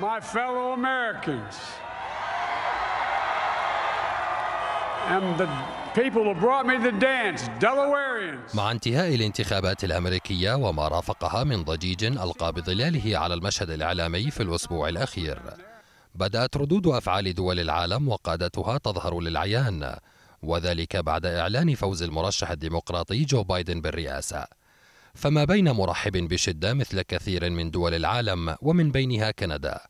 my fellow Americans and the people who brought me the dance, Delawareans. مع انتهاء الانتخابات الأمريكية وما رافقها من ضجيج ألقى بظلاله على المشهد الإعلامي في الأسبوع الأخير بدأت ردود أفعال دول العالم وقادتها تظهر للعيان وذلك بعد إعلان فوز المرشح الديمقراطي جو بايدن بالرئاسة فما بين مرحب بشدة مثل كثير من دول العالم ومن بينها كندا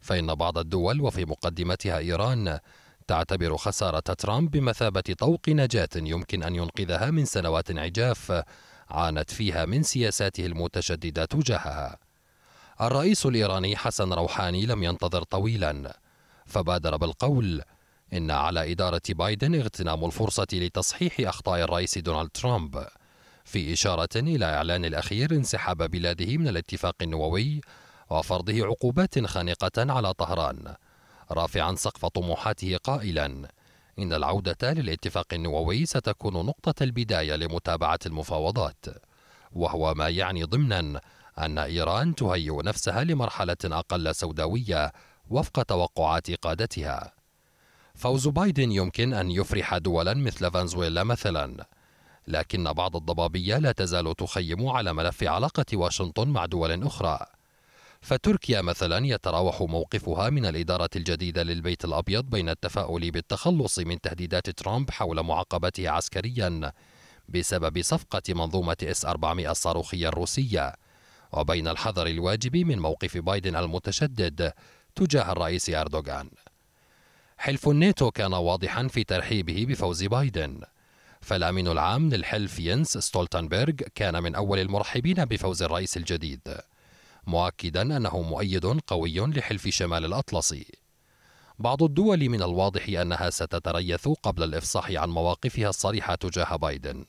فإن بعض الدول وفي مقدمتها إيران تعتبر خسارة ترامب بمثابة طوق نجاة يمكن أن ينقذها من سنوات عجاف عانت فيها من سياساته المتشددة تجاهها. الرئيس الإيراني حسن روحاني لم ينتظر طويلا فبادر بالقول إن على إدارة بايدن اغتنام الفرصة لتصحيح أخطاء الرئيس دونالد ترامب. في إشارة إلى إعلان الأخير انسحاب بلاده من الاتفاق النووي وفرضه عقوبات خانقة على طهران رافعا سقف طموحاته قائلا إن العودة للاتفاق النووي ستكون نقطة البداية لمتابعة المفاوضات وهو ما يعني ضمنا أن إيران تهيئ نفسها لمرحلة أقل سوداوية وفق توقعات قادتها فوز بايدن يمكن أن يفرح دولا مثل فنزويلا مثلا لكن بعض الضبابية لا تزال تخيم على ملف علاقة واشنطن مع دول أخرى فتركيا مثلا يتراوح موقفها من الإدارة الجديدة للبيت الأبيض بين التفاؤل بالتخلص من تهديدات ترامب حول معاقبته عسكريا بسبب صفقة منظومة اس 400 الصاروخية الروسية وبين الحذر الواجب من موقف بايدن المتشدد تجاه الرئيس أردوغان حلف الناتو كان واضحا في ترحيبه بفوز بايدن فالأمين العام للحلف ينس ستولتنبرغ كان من أول المرحبين بفوز الرئيس الجديد مؤكدا أنه مؤيد قوي لحلف شمال الأطلسي بعض الدول من الواضح أنها ستتريث قبل الإفصاح عن مواقفها الصريحة تجاه بايدن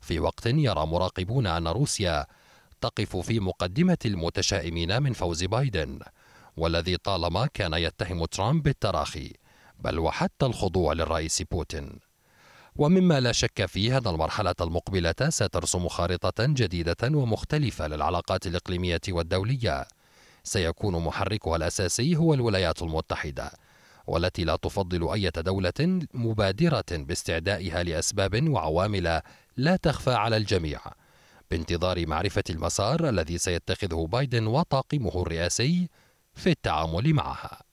في وقت يرى مراقبون أن روسيا تقف في مقدمة المتشائمين من فوز بايدن والذي طالما كان يتهم ترامب بالتراخي بل وحتى الخضوع للرئيس بوتين ومما لا شك فيه أن المرحلة المقبلة سترسم خارطة جديدة ومختلفة للعلاقات الإقليمية والدولية سيكون محركها الأساسي هو الولايات المتحدة والتي لا تفضل أي دولة مبادرة باستعدائها لأسباب وعوامل لا تخفى على الجميع بانتظار معرفة المسار الذي سيتخذه بايدن وطاقمه الرئاسي في التعامل معها